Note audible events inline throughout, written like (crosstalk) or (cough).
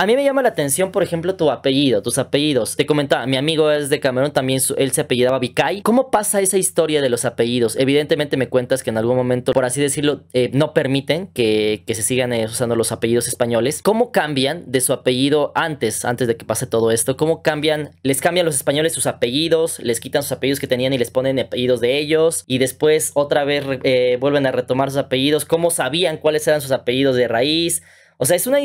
A mí me llama la atención, por ejemplo, tu apellido, tus apellidos. Te comentaba, mi amigo es de Camerún, también él se apellidaba Vicay. ¿Cómo pasa esa historia de los apellidos? Evidentemente me cuentas que en algún momento, por así decirlo, eh, no permiten que, se sigan eh, usando los apellidos españoles. ¿Cómo cambian de su apellido antes, antes de que pase todo esto? ¿Cómo cambian, les cambian los españoles sus apellidos, les quitan sus apellidos que tenían y les ponen apellidos de ellos? Y después otra vez eh, vuelven a retomar sus apellidos. ¿Cómo sabían cuáles eran sus apellidos de raíz? O sea, es una,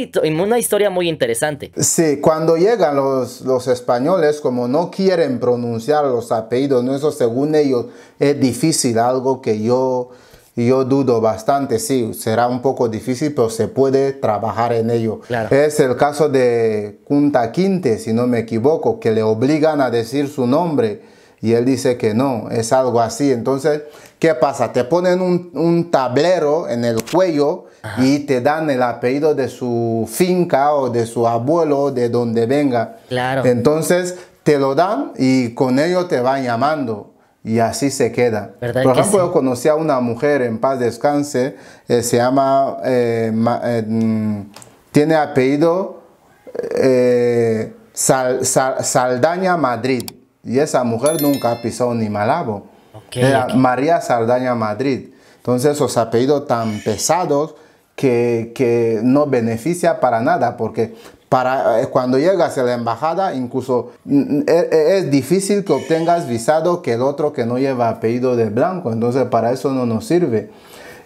una historia muy interesante. Sí, cuando llegan los, los españoles, como no quieren pronunciar los apellidos, ¿no? eso según ellos es difícil, algo que yo, yo dudo bastante. Sí, será un poco difícil, pero se puede trabajar en ello. Es el caso de junta Quinte, si no me equivoco, que le obligan a decir su nombre y él dice que no, es algo así. Entonces, ¿qué pasa? Te ponen un, tablero en el cuello y te dan el apellido de su finca o de su abuelo, de donde venga. Claro. Entonces, te lo dan y con ello te van llamando. Y así se queda. Por ejemplo, yo conocí a una mujer en paz descanse, eh, se llama, eh, eh, mm, tiene apellido Saldaña Madrid y esa mujer nunca pisó ni Malabo. Era María Sardaña Madrid. Entonces, esos apellidos tan pesados que, no beneficia para nada, porque para, eh, cuando llegas a la embajada, incluso mm, mm, e, e, es, difícil que obtengas visado que el otro que no lleva apellido de blanco. Entonces, para eso no nos sirve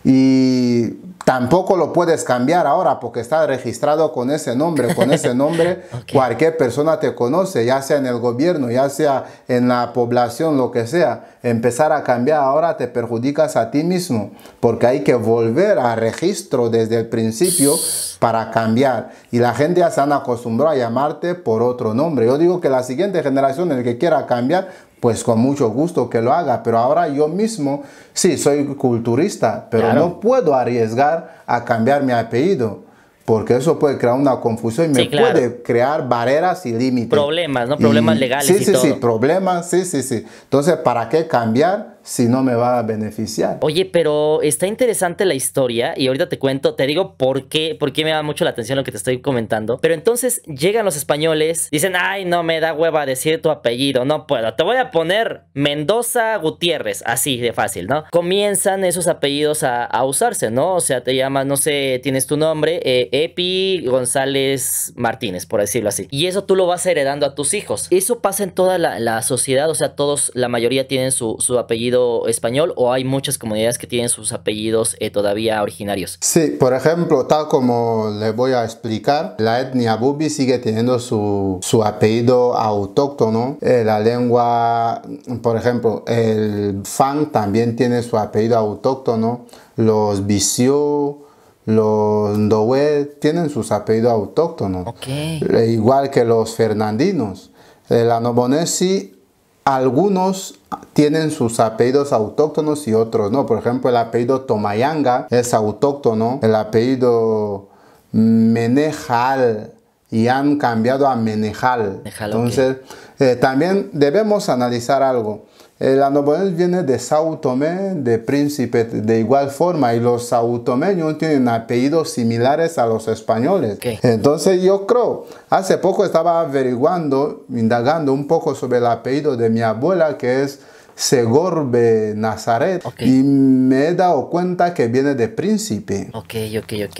y tampoco lo puedes cambiar ahora porque está registrado con ese nombre. Con ese (laughs) nombre cualquier persona te conoce, ya sea en el gobierno, ya sea en la población, lo que sea. Empezar a cambiar ahora te perjudicas a ti mismo porque hay que volver a registro desde el principio para cambiar. Y la gente ya se han acostumbrado a llamarte por otro nombre. Yo digo que la siguiente generación, el que quiera cambiar, pues con mucho gusto que lo haga, pero ahora yo mismo, sí, soy culturista, pero no puedo arriesgar a cambiar mi apellido, porque eso puede crear una confusión y me puede crear barreras y límites. Problemas, ¿no? Problemas y, legales. Sí, sí, sí, problemas, sí, sí, sí. Entonces, ¿para qué cambiar? si no me va a beneficiar. Oye, pero está interesante la historia y ahorita te cuento, te digo por qué, por qué me da mucho la atención lo que te estoy comentando. Pero entonces llegan los españoles, dicen, ay, no me da hueva decir tu apellido, no puedo, te voy a poner Mendoza Gutiérrez, así de fácil, ¿no? Comienzan esos apellidos a, usarse, ¿no? O sea, te llamas, no sé, tienes tu nombre, eh, Epi González Martínez, por decirlo así. Y eso tú lo vas heredando a tus hijos. Eso pasa en toda la, sociedad, o sea, todos, la mayoría tienen su apellido español o hay muchas comunidades que tienen sus apellidos eh, todavía originarios? Sí, por ejemplo, tal como les voy a explicar, la etnia bubi sigue teniendo su, apellido autóctono. Eh, la lengua, por ejemplo, el fang también tiene su apellido autóctono. Los visio, los Ndowe tienen sus apellidos autóctonos, eh, igual que los fernandinos. El anobonesi algunos tienen sus apellidos autóctonos y otros no. Por ejemplo, el apellido Tomayanga es autóctono. El apellido Menejal y han cambiado a Menejal. Entonces, eh, también debemos analizar algo. El anoboense viene de Sao Tomé, de príncipe, de igual forma, y los sautomeños tienen apellidos similares a los españoles. Entonces yo creo, hace poco estaba averiguando, indagando un poco sobre el apellido de mi abuela, que es Segorbe Nazaret. Y me he dado cuenta que viene de príncipe. Ok,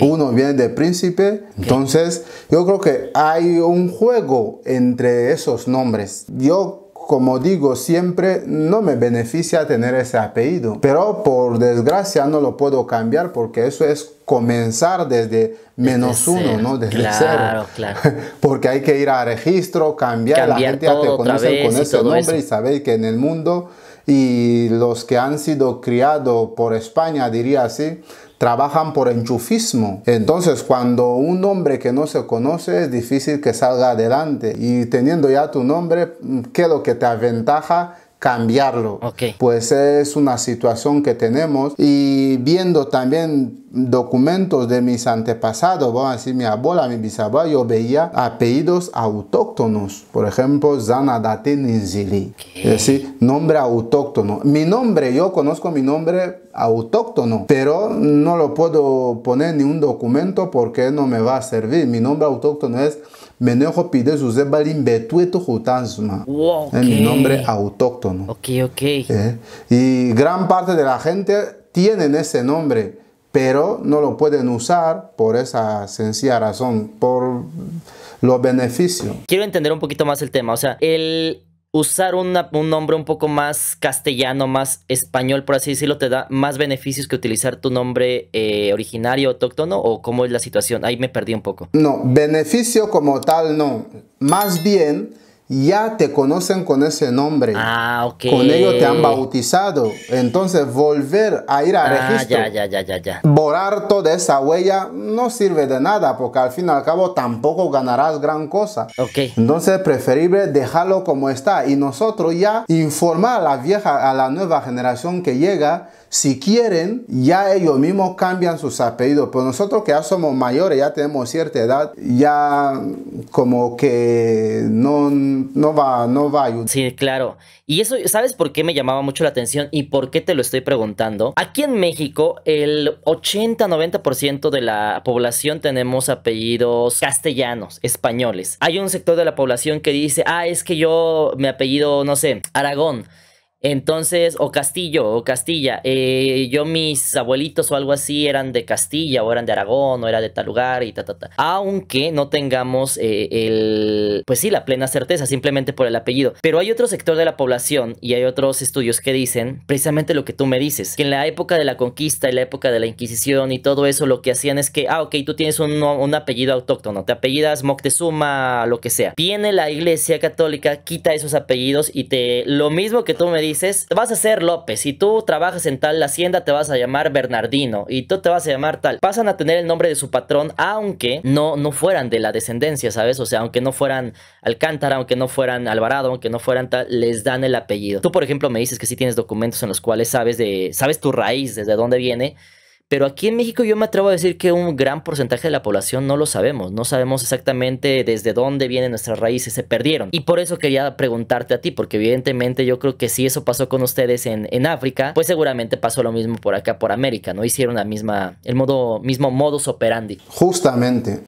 Uno viene de príncipe. Entonces, yo creo que hay un juego entre esos nombres. Yo como digo siempre, no me beneficia tener ese apellido. Pero por desgracia no lo puedo cambiar porque eso es comenzar desde menos uno, ¿no? Desde cero. (laughs) porque hay que ir a registro, cambiar, la gente te conoce con ese nombre y sabéis que en el mundo y los que han sido criados por España, diría así, trabajan por enchufismo. Entonces, cuando un hombre que no se conoce es difícil que salga adelante y teniendo ya tu nombre, ¿qué es lo que te aventaja? cambiarlo. Pues es una situación que tenemos y viendo también documentos de mis antepasados, vamos a decir mi abuela, mi bisabuela, yo veía apellidos autóctonos, por ejemplo, Zanadate Nizili, Zili, es decir, nombre autóctono. Mi nombre, yo conozco mi nombre autóctono, pero no lo puedo poner en ningún documento porque no me va a servir. Mi nombre autóctono es Menejo José betueto Jutanzma. Wow, mi nombre autóctono. Ok, ok. ¿Eh? Y gran parte de la gente tienen ese nombre, pero no lo pueden usar por esa sencilla razón, por los beneficios. Quiero entender un poquito más el tema. O sea, el usar un nombre un poco más castellano, más español, por así decirlo, te da más beneficios que utilizar tu nombre eh, originario, autóctono, o cómo es la situación? Ahí me perdí un poco. No, beneficio como tal no. Más bien ya te conocen con ese nombre. Ah, ok. Con ellos te han bautizado. Entonces, volver a ir a ah, registro. Borrar toda esa huella no sirve de nada porque al fin y al cabo tampoco ganarás gran cosa. Ok. Entonces, es preferible dejarlo como está y nosotros ya informar a la vieja, a la nueva generación que llega. Si quieren, ya ellos mismos cambian sus apellidos. Pero nosotros que ya somos mayores, ya tenemos cierta edad, ya como que no no va, no va Sí, claro. Y eso, ¿sabes por qué me llamaba mucho la atención y por qué te lo estoy preguntando? Aquí en México, el 80-90% de la población tenemos apellidos castellanos, españoles. Hay un sector de la población que dice, ah, es que yo me apellido, no sé, Aragón. Entonces, o Castillo, o Castilla. Eh, yo, mis abuelitos o algo así eran de Castilla, o eran de Aragón, o era de tal lugar, y ta, ta, ta. Aunque no tengamos eh, el, pues sí, la plena certeza, simplemente por el apellido. Pero hay otro sector de la población y hay otros estudios que dicen precisamente lo que tú me dices, que en la época de la conquista y la época de la Inquisición y todo eso, lo que hacían es que, ah, ok, tú tienes un, apellido autóctono, te apellidas Moctezuma, lo que sea. Viene la iglesia católica, quita esos apellidos y te, lo mismo que tú me dices, vas a ser López y tú trabajas en tal hacienda, te vas a llamar Bernardino y tú te vas a llamar tal. Pasan a tener el nombre de su patrón, aunque no, no fueran de la descendencia, ¿sabes? O sea, aunque no fueran Alcántara, aunque no fueran Alvarado, aunque no fueran tal, les dan el apellido. Tú, por ejemplo, me dices que sí tienes documentos en los cuales sabes de, sabes tu raíz, desde dónde viene. Pero aquí en México yo me atrevo a decir que un gran porcentaje de la población no lo sabemos, no sabemos exactamente desde dónde vienen nuestras raíces, se perdieron. Y por eso quería preguntarte a ti, porque evidentemente yo creo que si eso pasó con ustedes en, África, pues seguramente pasó lo mismo por acá, por América, ¿no? Hicieron la misma, el modo, mismo modus operandi. Justamente,